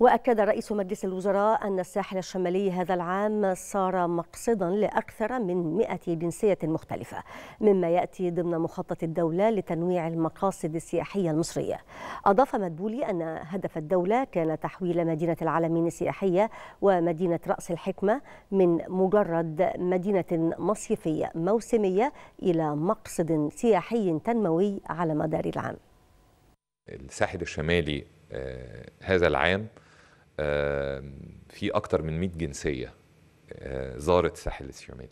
وأكد رئيس مجلس الوزراء أن الساحل الشمالي هذا العام صار مقصدا لأكثر من 100 جنسية مختلفة مما يأتي ضمن مخطط الدولة لتنويع المقاصد السياحية المصرية أضاف مدبولي أن هدف الدولة كان تحويل مدينة العالمين السياحية ومدينة رأس الحكمة من مجرد مدينة مصيفية موسمية إلى مقصد سياحي تنموي على مدار العام الساحل الشمالي آه، هذا العام في اكتر من 100 جنسيه آه، زارت الساحل الشمالي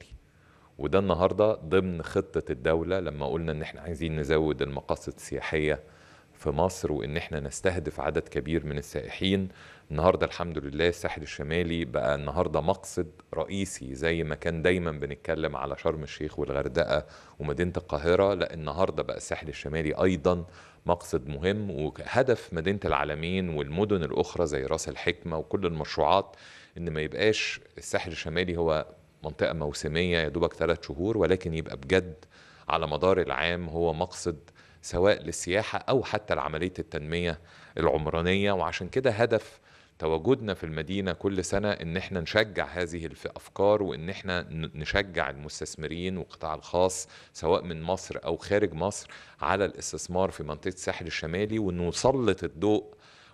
وده النهارده ضمن خطه الدوله لما قلنا ان احنا عايزين نزود المقاصد السياحيه في مصر وان احنا نستهدف عدد كبير من السائحين النهارده الحمد لله الساحل الشمالي بقى النهارده مقصد رئيسي زي ما كان دايما بنتكلم على شرم الشيخ والغردقه ومدينه القاهره لا النهارده بقى الساحل الشمالي ايضا مقصد مهم وهدف مدينه العالمين والمدن الاخرى زي راس الحكمه وكل المشروعات ان ما يبقاش الساحل الشمالي هو منطقه موسميه يا دوبك ثلاث شهور ولكن يبقى بجد على مدار العام هو مقصد سواء للسياحة أو حتى لعملية التنمية العمرانية وعشان كده هدف تواجدنا في المدينة كل سنة إن إحنا نشجع هذه الأفكار وإن إحنا نشجع المستثمرين والقطاع الخاص سواء من مصر أو خارج مصر على الاستثمار في منطقة الساحل الشمالي ونسلط الضوء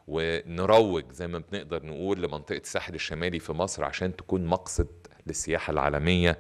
ونروج زي ما بنقدر نقول لمنطقة الساحل الشمالي في مصر عشان تكون مقصد للسياحة العالمية